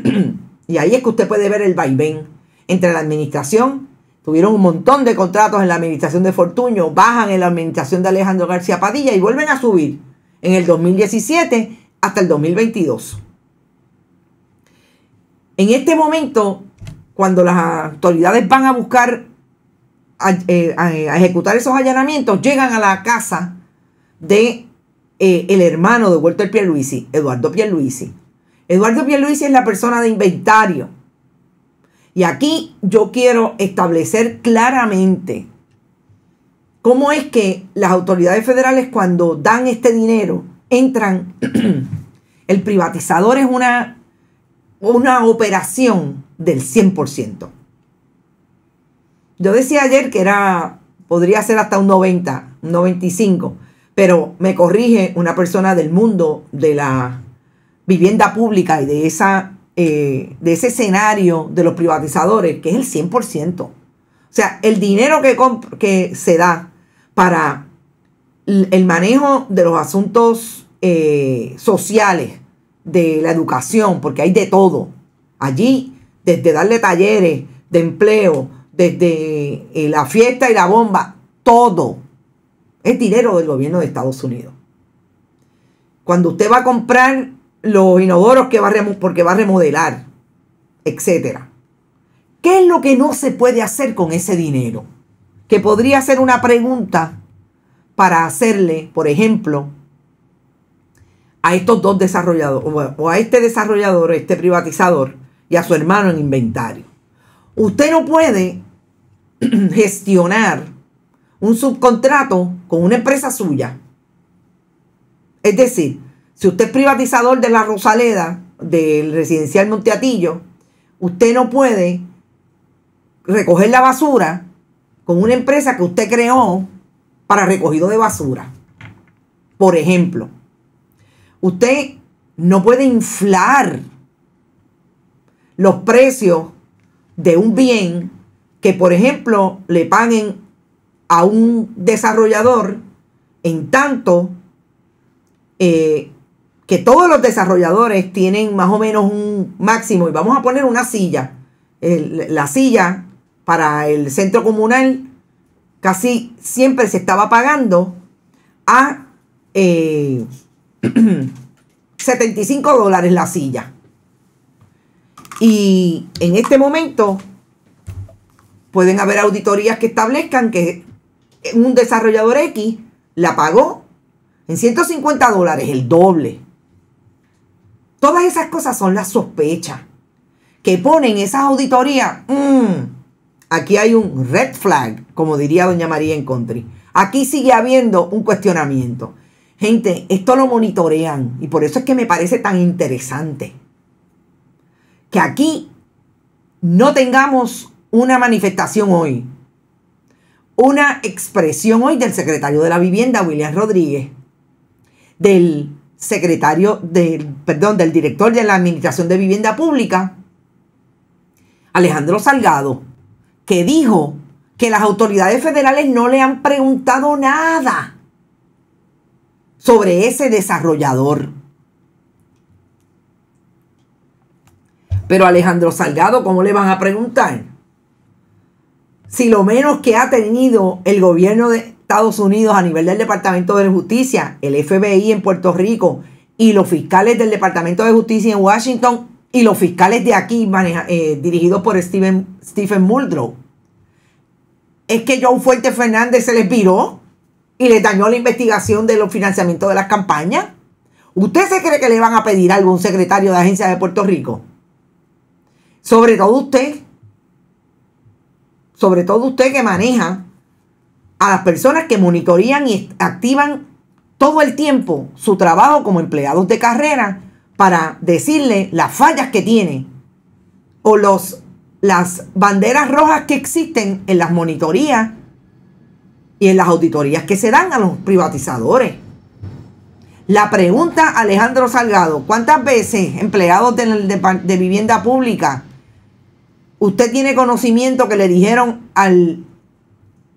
y ahí es que usted puede ver el vaivén entre la administración. Tuvieron un montón de contratos en la administración de Fortuño, bajan en la administración de Alejandro García Padilla y vuelven a subir en el 2017 hasta el 2022. En este momento, cuando las autoridades van a buscar a, eh, ejecutar esos allanamientos, llegan a la casa de eh, el hermano de Walter Pierluisi, Eduardo Pierluisi. Eduardo Pierluisi es la persona de inventario. Y aquí yo quiero establecer claramente cómo es que las autoridades federales cuando dan este dinero entran, el privatizador es una, una operación del 100%. Yo decía ayer que era, podría ser hasta un 90, un 95, pero me corrige una persona del mundo de la vivienda pública y de, esa, eh, de ese escenario de los privatizadores, que es el 100%. O sea, el dinero que, que se da para el manejo de los asuntos eh, sociales, de la educación, porque hay de todo. Allí, desde darle talleres de empleo, desde eh, la fiesta y la bomba, todo es dinero del gobierno de Estados Unidos. Cuando usted va a comprar los inodoros que va a porque va a remodelar, etcétera. ¿Qué es lo que no se puede hacer con ese dinero? Que podría ser una pregunta para hacerle, por ejemplo, a estos dos desarrolladores, o a este desarrollador, este privatizador, y a su hermano en inventario. Usted no puede gestionar un subcontrato con una empresa suya. Es decir, si usted es privatizador de la Rosaleda, del residencial Monteatillo, usted no puede recoger la basura con una empresa que usted creó para recogido de basura. Por ejemplo, usted no puede inflar los precios de un bien que, por ejemplo, le paguen a un desarrollador en tanto eh, que todos los desarrolladores tienen más o menos un máximo, y vamos a poner una silla, la silla para el centro comunal casi siempre se estaba pagando a 75 eh, dólares la silla. Y en este momento pueden haber auditorías que establezcan que un desarrollador X la pagó en 150 dólares, el doble. Todas esas cosas son las sospechas que ponen esas auditorías. Mm, aquí hay un red flag, como diría doña María Encontri. Aquí sigue habiendo un cuestionamiento. Gente, esto lo monitorean y por eso es que me parece tan interesante que aquí no tengamos una manifestación hoy, una expresión hoy del secretario de la vivienda, William Rodríguez, del secretario del, perdón, del director de la Administración de Vivienda Pública, Alejandro Salgado, que dijo que las autoridades federales no le han preguntado nada sobre ese desarrollador. Pero Alejandro Salgado, ¿cómo le van a preguntar? Si lo menos que ha tenido el gobierno de, Estados Unidos a nivel del Departamento de Justicia, el FBI en Puerto Rico y los fiscales del Departamento de Justicia en Washington y los fiscales de aquí maneja, eh, dirigidos por Stephen Muldrow. Es que John Fuerte Fernández se les viró y les dañó la investigación de los financiamientos de las campañas. ¿Usted se cree que le van a pedir algo a un secretario de agencia de Puerto Rico? Sobre todo usted. Sobre todo usted que maneja a las personas que monitorían y activan todo el tiempo su trabajo como empleados de carrera para decirle las fallas que tiene o los, las banderas rojas que existen en las monitorías y en las auditorías que se dan a los privatizadores. La pregunta, Alejandro Salgado, ¿cuántas veces empleados de vivienda pública usted tiene conocimiento que le dijeron al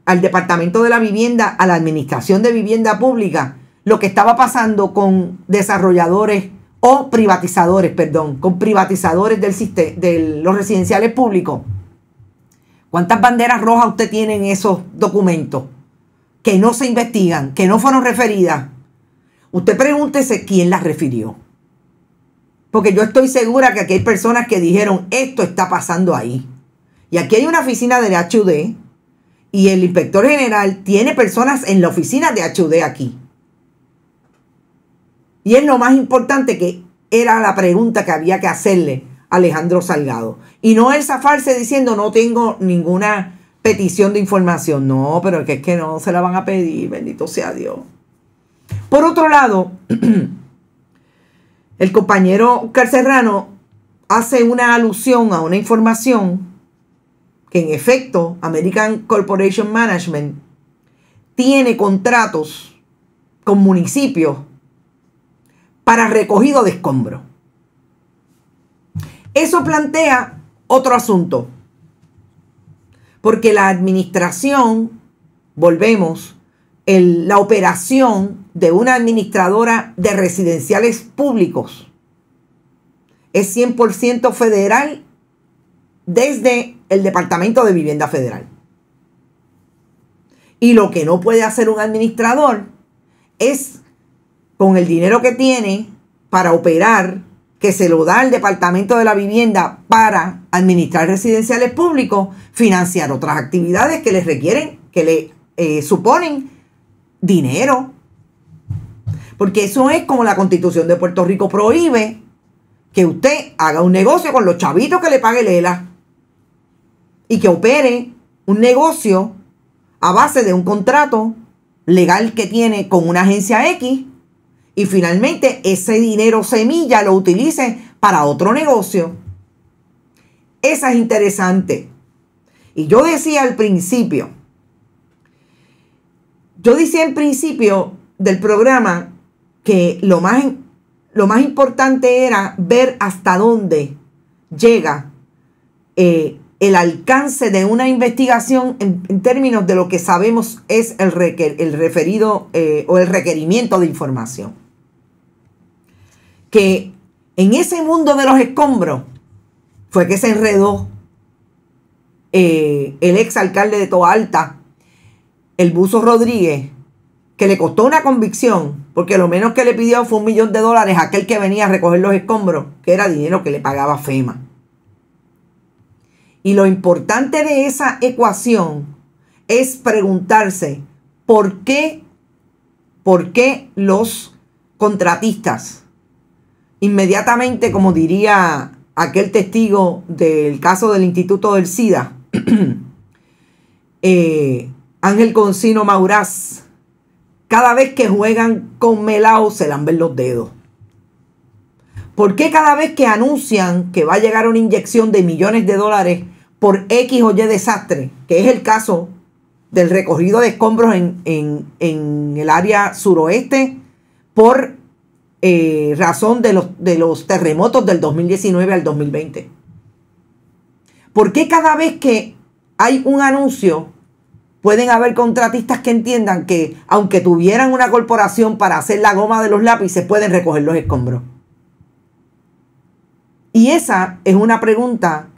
al Departamento de la Vivienda, a la Administración de Vivienda Pública, lo que estaba pasando con desarrolladores o privatizadores, perdón, con privatizadores del de los residenciales públicos. ¿Cuántas banderas rojas usted tiene en esos documentos que no se investigan, que no fueron referidas? Usted pregúntese quién las refirió. Porque yo estoy segura que aquí hay personas que dijeron, esto está pasando ahí. Y aquí hay una oficina del HUD y el inspector general tiene personas en la oficina de HUD aquí. Y es lo más importante que era la pregunta que había que hacerle a Alejandro Salgado. Y no el zafarse diciendo no tengo ninguna petición de información. No, pero es que no se la van a pedir, bendito sea Dios. Por otro lado, el compañero Oscar Serrano hace una alusión a una información en efecto American Corporation Management tiene contratos con municipios para recogido de escombros. Eso plantea otro asunto, porque la administración, volvemos, la operación de una administradora de residenciales públicos es 100% federal desde el Departamento de Vivienda Federal. Y lo que no puede hacer un administrador es con el dinero que tiene para operar, que se lo da el Departamento de la Vivienda para administrar residenciales públicos, financiar otras actividades que les requieren, que le eh, suponen dinero. Porque eso es como la constitución de Puerto Rico prohíbe que usted haga un negocio con los chavitos que le pague Lela y que opere un negocio a base de un contrato legal que tiene con una agencia X y finalmente ese dinero semilla lo utilice para otro negocio. Esa es interesante. Y yo decía al principio, yo decía al principio del programa que lo más, lo más importante era ver hasta dónde llega eh, el alcance de una investigación en, términos de lo que sabemos es el, referido eh, o el requerimiento de información. Que en ese mundo de los escombros fue que se enredó eh, el exalcalde de Toa Alta, el Buzo Rodríguez, que le costó una convicción, porque lo menos que le pidió fue un millón de dólares a aquel que venía a recoger los escombros, que era dinero que le pagaba FEMA. Y lo importante de esa ecuación es preguntarse por qué, los contratistas inmediatamente, como diría aquel testigo del caso del Instituto del SIDA, eh, Ángel Concino Maurás, cada vez que juegan con Melao se lamben los dedos. ¿Por qué cada vez que anuncian que va a llegar una inyección de millones de dólares por X o Y desastre, que es el caso del recorrido de escombros en, el área suroeste por eh, razón de los, de los terremotos del 2019 al 2020. ¿Por qué cada vez que hay un anuncio pueden haber contratistas que entiendan que aunque tuvieran una corporación para hacer la goma de los lápices, pueden recoger los escombros? Y esa es una pregunta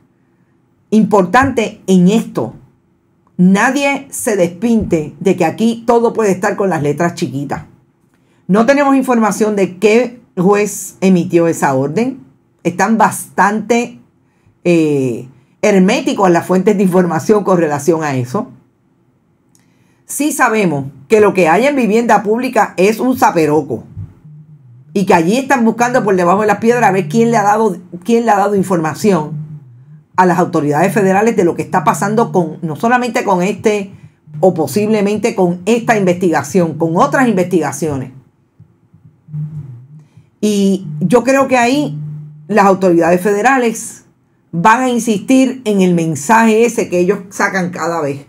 importante en esto. Nadie se despinte de que aquí todo puede estar con las letras chiquitas. No tenemos información de qué juez emitió esa orden. Están bastante eh, herméticos las fuentes de información con relación a eso. Sí sabemos que lo que hay en vivienda pública es un zaperoco. Y que allí están buscando por debajo de la piedra a ver quién le ha dado, quién le ha dado información a las autoridades federales de lo que está pasando con, no solamente con este o posiblemente con esta investigación, con otras investigaciones. Y yo creo que ahí las autoridades federales van a insistir en el mensaje ese que ellos sacan cada vez.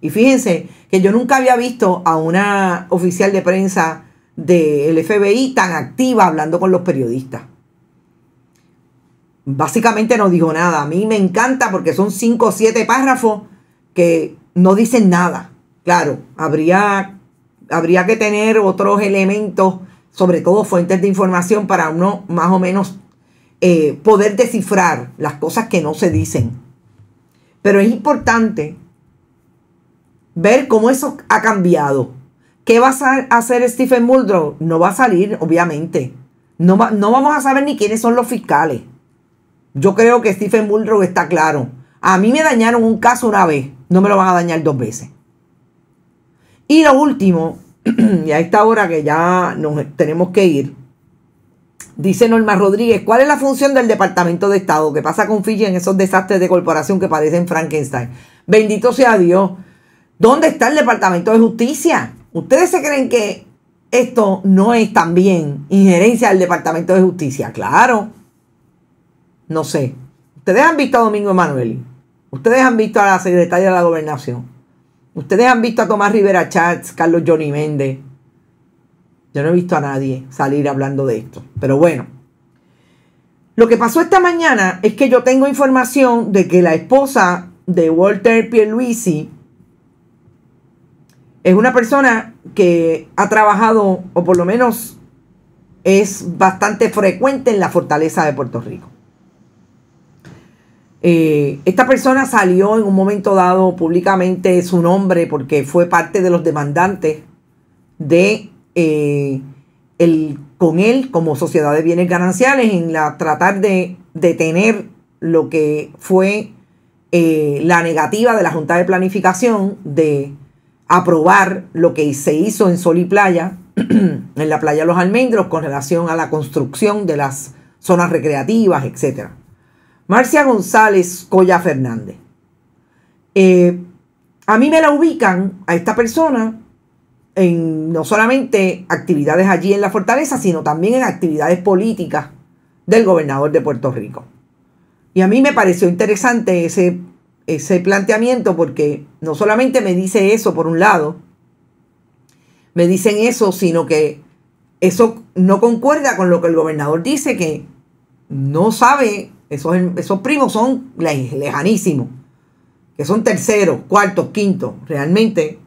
Y fíjense que yo nunca había visto a una oficial de prensa del FBI tan activa hablando con los periodistas básicamente no dijo nada. A mí me encanta porque son cinco o siete párrafos que no dicen nada. Claro, habría, habría que tener otros elementos, sobre todo fuentes de información, para uno más o menos eh, poder descifrar las cosas que no se dicen. Pero es importante ver cómo eso ha cambiado. ¿Qué va a hacer Stephen Muldrow? No va a salir, obviamente. No, no vamos a saber ni quiénes son los fiscales. Yo creo que Stephen Bulldog está claro. A mí me dañaron un caso una vez, no me lo van a dañar dos veces. Y lo último, y a esta hora que ya nos tenemos que ir, dice Norma Rodríguez, ¿cuál es la función del Departamento de Estado? ¿Qué pasa con Fiji en esos desastres de corporación que padecen Frankenstein? Bendito sea Dios. ¿Dónde está el Departamento de Justicia? ¿Ustedes se creen que esto no es también injerencia del Departamento de Justicia? Claro. No sé. Ustedes han visto a Domingo manuel Ustedes han visto a la secretaria de la gobernación. Ustedes han visto a Tomás Rivera Chats, Carlos Johnny Méndez. Yo no he visto a nadie salir hablando de esto. Pero bueno. Lo que pasó esta mañana es que yo tengo información de que la esposa de Walter Pierluisi es una persona que ha trabajado, o por lo menos es bastante frecuente en la fortaleza de Puerto Rico. Eh, esta persona salió en un momento dado públicamente su nombre porque fue parte de los demandantes de eh, el, con él como sociedad de bienes gananciales en la tratar de detener lo que fue eh, la negativa de la Junta de Planificación de aprobar lo que se hizo en Sol y Playa, en la playa Los Almendros, con relación a la construcción de las zonas recreativas, etcétera. Marcia González Colla Fernández. Eh, a mí me la ubican a esta persona en no solamente actividades allí en la fortaleza, sino también en actividades políticas del gobernador de Puerto Rico. Y a mí me pareció interesante ese, ese planteamiento porque no solamente me dice eso por un lado, me dicen eso, sino que eso no concuerda con lo que el gobernador dice, que no sabe esos, esos primos son lejanísimos, que son terceros, cuartos, quintos. Realmente,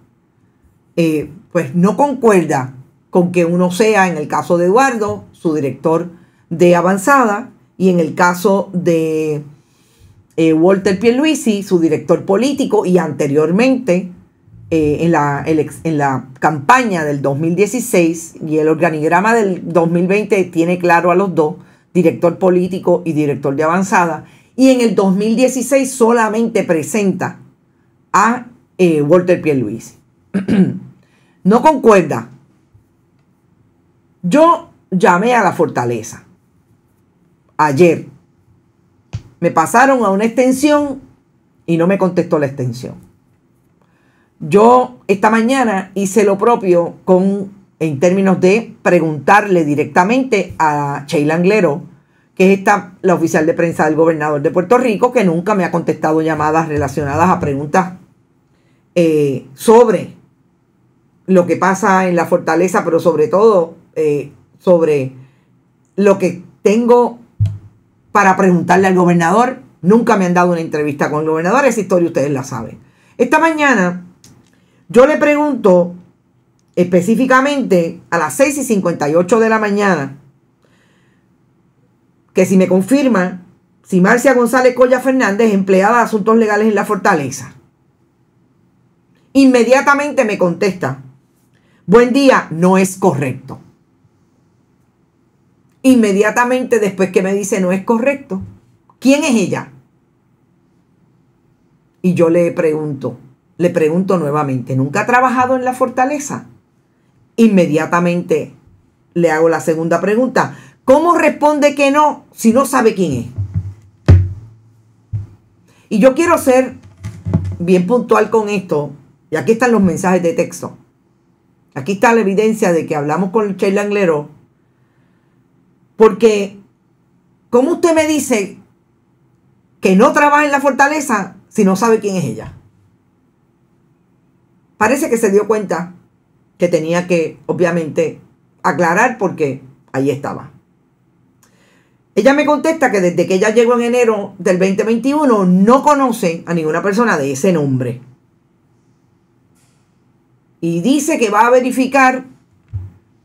eh, pues no concuerda con que uno sea, en el caso de Eduardo, su director de avanzada, y en el caso de eh, Walter Pierluisi, su director político, y anteriormente eh, en, la, en, la, campaña del 2016 y el organigrama del 2020 tiene claro a los dos, director político y director de avanzada. Y en el 2016 solamente presenta a eh, Walter Walter Luis no concuerda. Yo llamé a la fortaleza ayer. Me pasaron a una extensión y no me contestó la extensión. Yo esta mañana hice lo propio con en términos de preguntarle directamente a Sheila Anglero, que es la oficial de prensa del gobernador de Puerto Rico, que nunca me ha contestado llamadas relacionadas a preguntas eh, sobre lo que pasa en la fortaleza, pero sobre todo eh, sobre lo que tengo para preguntarle al gobernador. Nunca me han dado una entrevista con el gobernador, esa historia ustedes la saben. Esta mañana yo le pregunto específicamente a las 6 y 58 de la mañana, que si me confirma, si Marcia González Colla Fernández, empleada de asuntos legales en la fortaleza, inmediatamente me contesta, buen día, no es correcto. Inmediatamente después que me dice no es correcto, ¿quién es ella? Y yo le pregunto, le pregunto nuevamente, ¿nunca ha trabajado en la fortaleza? Inmediatamente le hago la segunda pregunta. ¿Cómo responde que no si no sabe quién es? Y yo quiero ser bien puntual con esto. Y aquí están los mensajes de texto. Aquí está la evidencia de que hablamos con Sheila Langlero, Porque, ¿cómo usted me dice que no trabaja en la fortaleza si no sabe quién es ella? Parece que se dio cuenta que tenía que, obviamente, aclarar porque ahí estaba. Ella me contesta que desde que ella llegó en enero del 2021 no conoce a ninguna persona de ese nombre. Y dice que va a verificar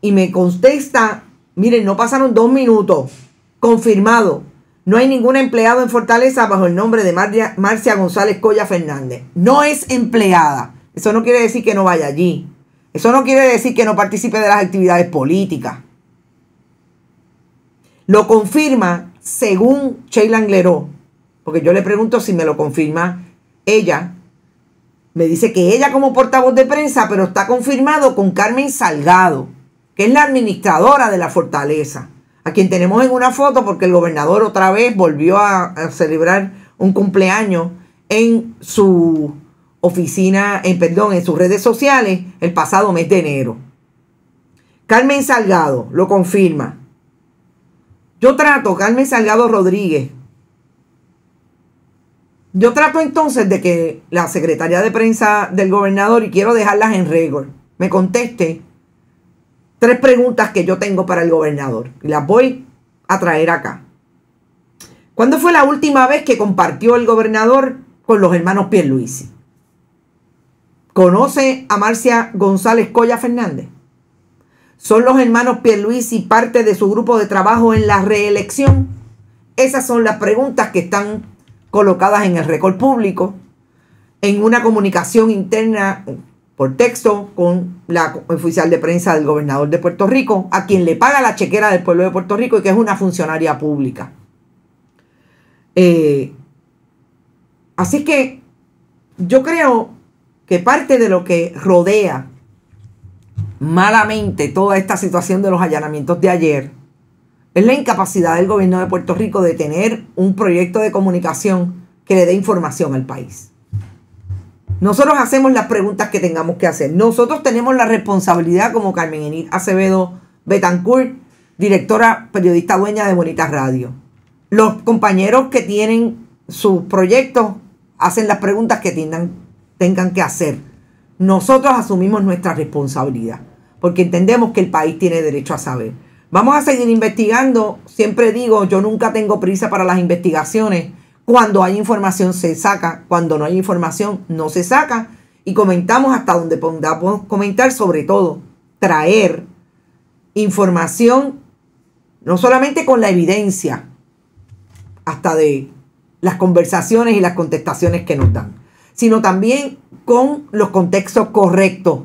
y me contesta, miren, no pasaron dos minutos, confirmado, no hay ningún empleado en Fortaleza bajo el nombre de Marcia, Marcia González Colla Fernández. No es empleada. Eso no quiere decir que no vaya allí. Eso no quiere decir que no participe de las actividades políticas. Lo confirma según Sheila Angleró, porque yo le pregunto si me lo confirma ella. Me dice que ella como portavoz de prensa, pero está confirmado con Carmen Salgado, que es la administradora de la fortaleza, a quien tenemos en una foto porque el gobernador otra vez volvió a celebrar un cumpleaños en su oficina, en, perdón, en sus redes sociales el pasado mes de enero. Carmen Salgado lo confirma. Yo trato, Carmen Salgado Rodríguez. Yo trato entonces de que la secretaria de prensa del gobernador, y quiero dejarlas en récord me conteste tres preguntas que yo tengo para el gobernador. Y las voy a traer acá. ¿Cuándo fue la última vez que compartió el gobernador con los hermanos Pierluisi? ¿Conoce a Marcia González Colla Fernández? Son los hermanos y parte de su grupo de trabajo en la reelección. Esas son las preguntas que están colocadas en el récord público, en una comunicación interna por texto con la oficial de prensa del gobernador de Puerto Rico, a quien le paga la chequera del pueblo de Puerto Rico y que es una funcionaria pública. Eh, así que yo creo que parte de lo que rodea malamente toda esta situación de los allanamientos de ayer es la incapacidad del gobierno de Puerto Rico de tener un proyecto de comunicación que le dé información al país. Nosotros hacemos las preguntas que tengamos que hacer. Nosotros tenemos la responsabilidad como Carmen Enid Acevedo Betancourt, directora periodista dueña de Bonitas Radio. Los compañeros que tienen sus proyectos hacen las preguntas que tengan, tengan que hacer. Nosotros asumimos nuestra responsabilidad porque entendemos que el país tiene derecho a saber. Vamos a seguir investigando. Siempre digo, yo nunca tengo prisa para las investigaciones. Cuando hay información se saca, cuando no hay información no se saca. Y comentamos hasta donde podamos comentar, sobre todo, traer información, no solamente con la evidencia, hasta de las conversaciones y las contestaciones que nos dan sino también con los contextos correctos.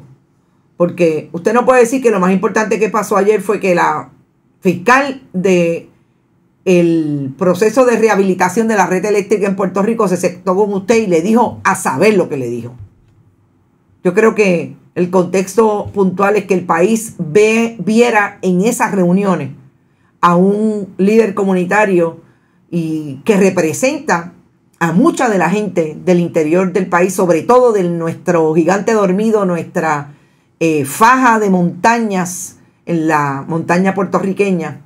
Porque usted no puede decir que lo más importante que pasó ayer fue que la fiscal de el proceso de rehabilitación de la red eléctrica en Puerto Rico se sentó con usted y le dijo a saber lo que le dijo. Yo creo que el contexto puntual es que el país ve, viera en esas reuniones a un líder comunitario y que representa a mucha de la gente del interior del país, sobre todo de nuestro gigante dormido, nuestra eh, faja de montañas en la montaña puertorriqueña,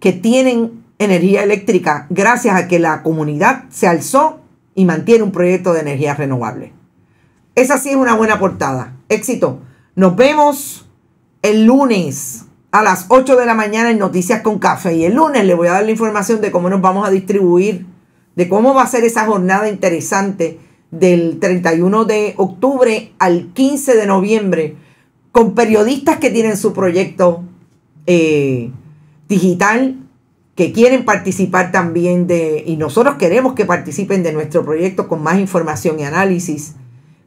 que tienen energía eléctrica gracias a que la comunidad se alzó y mantiene un proyecto de energía renovable. Esa sí es una buena portada. Éxito. Nos vemos el lunes a las 8 de la mañana en Noticias con Café. Y el lunes le voy a dar la información de cómo nos vamos a distribuir de cómo va a ser esa jornada interesante del 31 de octubre al 15 de noviembre con periodistas que tienen su proyecto eh, digital, que quieren participar también de, y nosotros queremos que participen de nuestro proyecto con más información y análisis,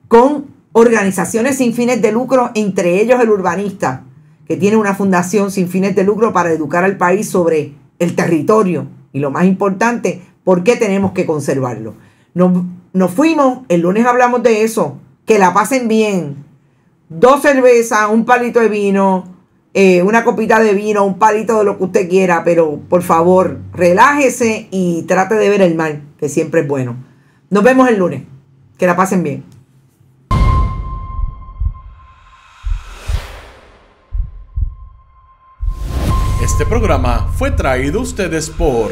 con organizaciones sin fines de lucro, entre ellos el urbanista, que tiene una fundación sin fines de lucro para educar al país sobre el territorio y lo más importante, ¿Por qué tenemos que conservarlo? Nos, nos fuimos, el lunes hablamos de eso. Que la pasen bien. Dos cervezas, un palito de vino, eh, una copita de vino, un palito de lo que usted quiera, pero por favor, relájese y trate de ver el mal, que siempre es bueno. Nos vemos el lunes. Que la pasen bien. Este programa fue traído a ustedes por...